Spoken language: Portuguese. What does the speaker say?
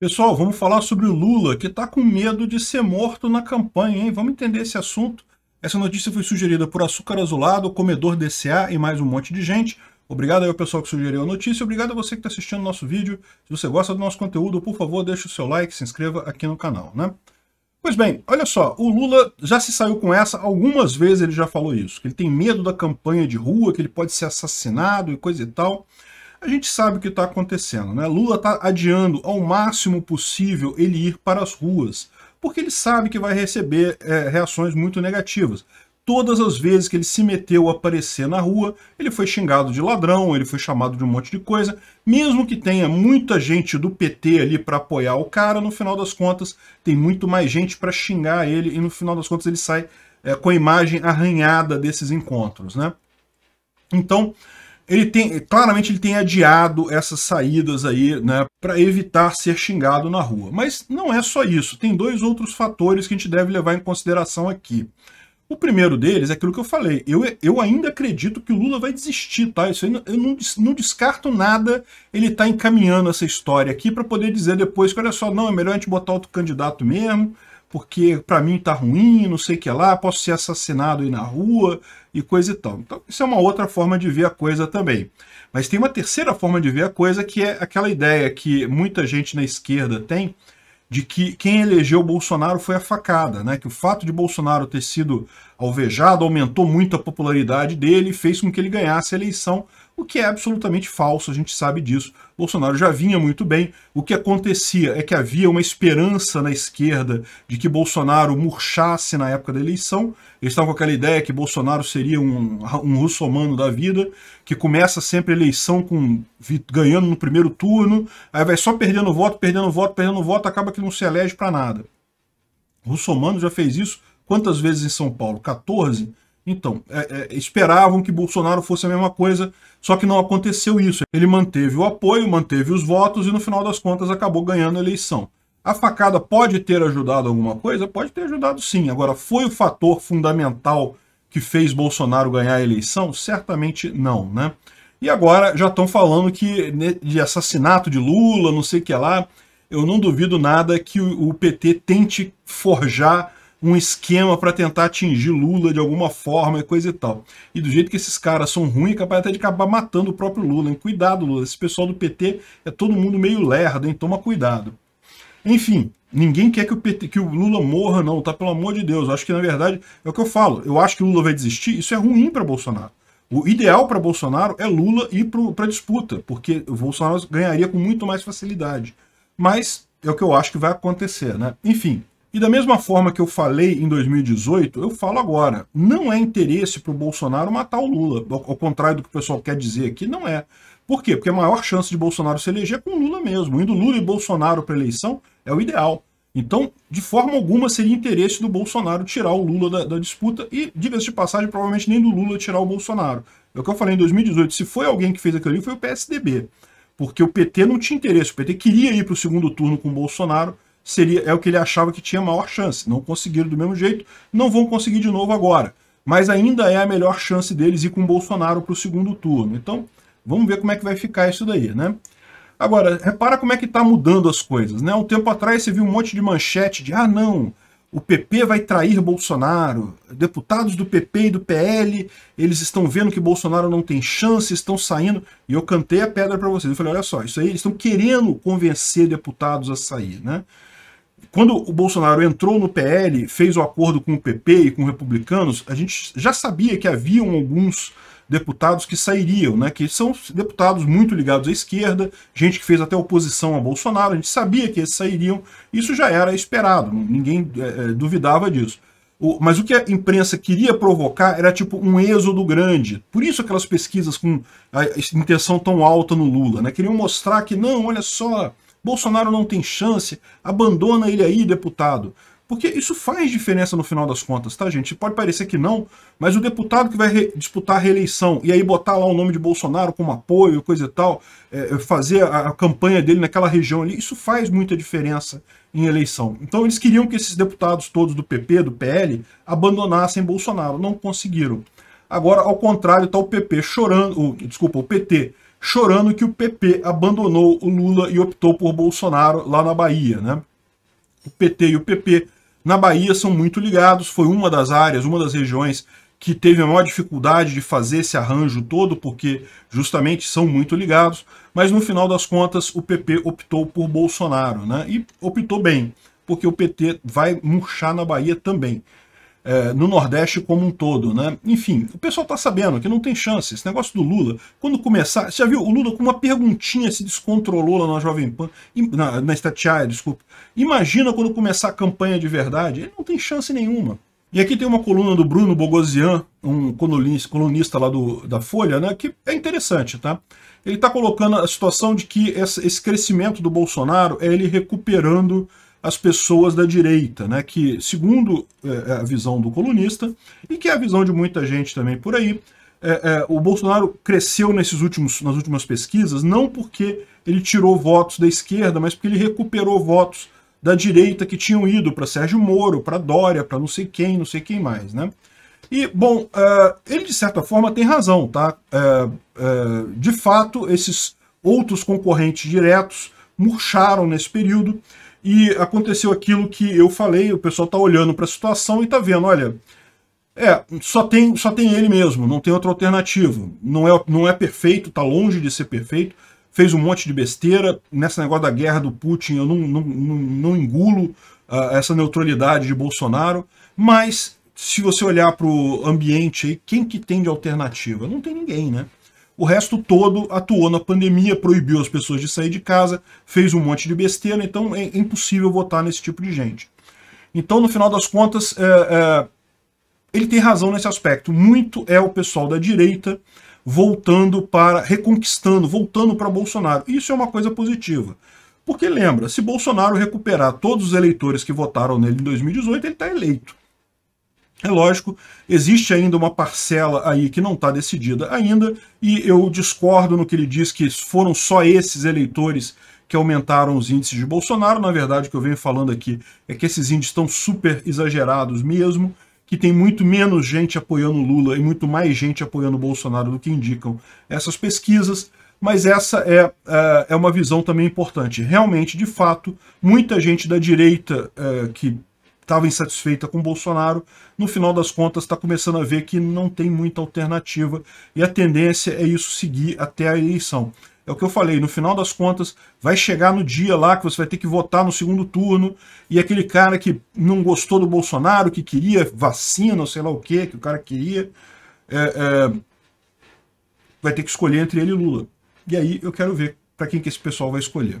Pessoal, vamos falar sobre o Lula, que está com medo de ser morto na campanha, hein? Vamos entender esse assunto. Essa notícia foi sugerida por Açúcar Azulado, Comedor DCA e mais um monte de gente. Obrigado aí ao pessoal que sugeriu a notícia, obrigado a você que está assistindo o nosso vídeo. Se você gosta do nosso conteúdo, por favor, deixe o seu like, se inscreva aqui no canal, né? Pois bem, olha só, o Lula já se saiu com essa, algumas vezes ele já falou isso, que ele tem medo da campanha de rua, que ele pode ser assassinado e coisa e tal. A gente sabe o que está acontecendo, né? Lula está adiando ao máximo possível ele ir para as ruas, porque ele sabe que vai receber é, reações muito negativas. Todas as vezes que ele se meteu a aparecer na rua, ele foi xingado de ladrão, ele foi chamado de um monte de coisa. Mesmo que tenha muita gente do PT ali para apoiar o cara, no final das contas tem muito mais gente para xingar ele e no final das contas ele sai é, com a imagem arranhada desses encontros, né? Então, ele tem, claramente ele tem adiado essas saídas aí, né, para evitar ser xingado na rua. Mas não é só isso, tem dois outros fatores que a gente deve levar em consideração aqui. O primeiro deles é aquilo que eu falei, eu, eu ainda acredito que o Lula vai desistir, tá? Isso eu não, não descarto nada, ele tá encaminhando essa história aqui para poder dizer depois que, olha só, não, é melhor a gente botar outro candidato mesmo, porque para mim tá ruim, não sei o que lá, posso ser assassinado aí na rua e coisa e tal. Então, isso é uma outra forma de ver a coisa também. Mas tem uma terceira forma de ver a coisa, que é aquela ideia que muita gente na esquerda tem, de que quem elegeu Bolsonaro foi a facada, né? Que o fato de Bolsonaro ter sido alvejado aumentou muito a popularidade dele e fez com que ele ganhasse a eleição o que é absolutamente falso, a gente sabe disso. Bolsonaro já vinha muito bem. O que acontecia é que havia uma esperança na esquerda de que Bolsonaro murchasse na época da eleição. Eles estavam com aquela ideia que Bolsonaro seria um, um russomano da vida, que começa sempre a eleição com, ganhando no primeiro turno, aí vai só perdendo voto, perdendo voto, perdendo voto, acaba que não se elege para nada. O russomano já fez isso quantas vezes em São Paulo? 14? Então, é, é, esperavam que Bolsonaro fosse a mesma coisa, só que não aconteceu isso. Ele manteve o apoio, manteve os votos e no final das contas acabou ganhando a eleição. A facada pode ter ajudado alguma coisa? Pode ter ajudado sim. Agora, foi o fator fundamental que fez Bolsonaro ganhar a eleição? Certamente não, né? E agora já estão falando que né, de assassinato de Lula, não sei o que lá. Eu não duvido nada que o PT tente forjar um esquema para tentar atingir Lula de alguma forma e coisa e tal. E do jeito que esses caras são ruins, é capaz até de acabar matando o próprio Lula. Hein? Cuidado, Lula. Esse pessoal do PT é todo mundo meio lerdo, hein? Toma cuidado. Enfim, ninguém quer que o, PT, que o Lula morra, não, tá? Pelo amor de Deus. Eu acho que, na verdade, é o que eu falo. Eu acho que o Lula vai desistir. Isso é ruim para Bolsonaro. O ideal para Bolsonaro é Lula ir para disputa, porque o Bolsonaro ganharia com muito mais facilidade. Mas é o que eu acho que vai acontecer, né? Enfim, e da mesma forma que eu falei em 2018, eu falo agora. Não é interesse para o Bolsonaro matar o Lula. Ao contrário do que o pessoal quer dizer aqui, não é. Por quê? Porque a maior chance de Bolsonaro se eleger é com Lula mesmo. Indo Lula e Bolsonaro para eleição é o ideal. Então, de forma alguma, seria interesse do Bolsonaro tirar o Lula da, da disputa e, diga-se de passagem, provavelmente nem do Lula tirar o Bolsonaro. É o que eu falei em 2018. Se foi alguém que fez aquilo ali, foi o PSDB. Porque o PT não tinha interesse. O PT queria ir para o segundo turno com o Bolsonaro, seria é o que ele achava que tinha maior chance. Não conseguiram do mesmo jeito, não vão conseguir de novo agora. Mas ainda é a melhor chance deles ir com Bolsonaro para o segundo turno. Então, vamos ver como é que vai ficar isso daí, né? Agora, repara como é que está mudando as coisas, né? Um tempo atrás você viu um monte de manchete de, ah, não, o PP vai trair Bolsonaro, deputados do PP e do PL, eles estão vendo que Bolsonaro não tem chance, estão saindo, e eu cantei a pedra para vocês, eu falei, olha só, isso aí, eles estão querendo convencer deputados a sair, né? quando o Bolsonaro entrou no PL, fez o acordo com o PP e com republicanos, a gente já sabia que haviam alguns deputados que sairiam, né, que são deputados muito ligados à esquerda, gente que fez até oposição a Bolsonaro, a gente sabia que eles sairiam, isso já era esperado, ninguém é, é duvidava disso. O, mas o que a imprensa queria provocar era tipo um êxodo grande. Por isso aquelas pesquisas com a intenção tão alta no Lula, né? Queriam mostrar que não, olha só, Bolsonaro não tem chance, abandona ele aí, deputado. Porque isso faz diferença no final das contas, tá, gente? Pode parecer que não, mas o deputado que vai re disputar a reeleição e aí botar lá o nome de Bolsonaro como apoio, coisa e tal, é, é fazer a, a, campanha dele naquela região ali, isso faz muita diferença em eleição. Então eles queriam que esses deputados todos do PP, do PL, abandonassem Bolsonaro. Não conseguiram. Agora, ao contrário, tá o PP chorando, o, desculpa, o PT chorando que o PP abandonou o Lula e optou por Bolsonaro lá na Bahia. Né? O PT e o PP na Bahia são muito ligados, foi uma das áreas, uma das regiões que teve a maior dificuldade de fazer esse arranjo todo, porque justamente são muito ligados, mas no final das contas o PP optou por Bolsonaro, né? E optou bem, porque o PT vai murchar na Bahia também é, no Nordeste como um todo, né? Enfim, o pessoal tá sabendo que não tem chance. Esse negócio do Lula, quando começar... Você já viu? O Lula com uma perguntinha se descontrolou lá na Jovem Pan, na, na Estatiaia, desculpa. Imagina quando começar a campanha de verdade. Ele não tem chance nenhuma. E aqui tem uma coluna do Bruno Bogosian, um colunista lá do, da Folha, né, que é interessante, tá? Ele está colocando a situação de que esse crescimento do Bolsonaro é ele recuperando as pessoas da direita, né, que, segundo é, é, a visão do colunista, e que é a visão de muita gente também por aí, é, é, o Bolsonaro cresceu nesses últimos, nas últimas pesquisas não porque ele tirou votos da esquerda, mas porque ele recuperou votos da direita que tinham ido para Sérgio Moro, para Dória, para não sei quem, não sei quem mais, né? E, bom, é, ele de certa forma tem razão, tá? É, de fato, esses outros concorrentes diretos murcharam nesse período e aconteceu aquilo que eu falei, o pessoal está olhando para a situação e está vendo, olha, é, só tem, só tem ele mesmo, não tem outra alternativa. Não é, não é perfeito, está longe de ser perfeito, fez um monte de besteira. Nesse negócio da guerra do Putin, eu não, não, não, não engulo uh, essa neutralidade de Bolsonaro, mas se você olhar para o ambiente aí, quem que tem de alternativa? Não tem ninguém, né? O resto todo atuou na pandemia, proibiu as pessoas de sair de casa, fez um monte de besteira, então é impossível votar nesse tipo de gente. Então, no final das contas, é, é, ele tem razão nesse aspecto. Muito é o pessoal da direita voltando para, reconquistando, voltando para Bolsonaro. Isso é uma coisa positiva. Porque lembra, se Bolsonaro recuperar todos os eleitores que votaram nele em 2018, ele está eleito. É lógico, existe ainda uma parcela aí que não está decidida ainda, e eu discordo no que ele diz que foram só esses eleitores que aumentaram os índices de Bolsonaro. Na verdade, o que eu venho falando aqui é que esses índices estão super exagerados mesmo, que tem muito menos gente apoiando Lula e muito mais gente apoiando Bolsonaro do que indicam essas pesquisas. Mas essa é, é, é uma visão também importante. Realmente, de fato, muita gente da direita é, que estava insatisfeita com Bolsonaro, no final das contas está começando a ver que não tem muita alternativa e a tendência é isso seguir até a eleição. É o que eu falei, no final das contas, vai chegar no dia lá que você vai ter que votar no segundo turno e aquele cara que não gostou do Bolsonaro, que queria vacina, sei lá o que, que o cara queria, é, é, vai ter que escolher entre ele e Lula. E aí eu quero ver para quem que esse pessoal vai escolher.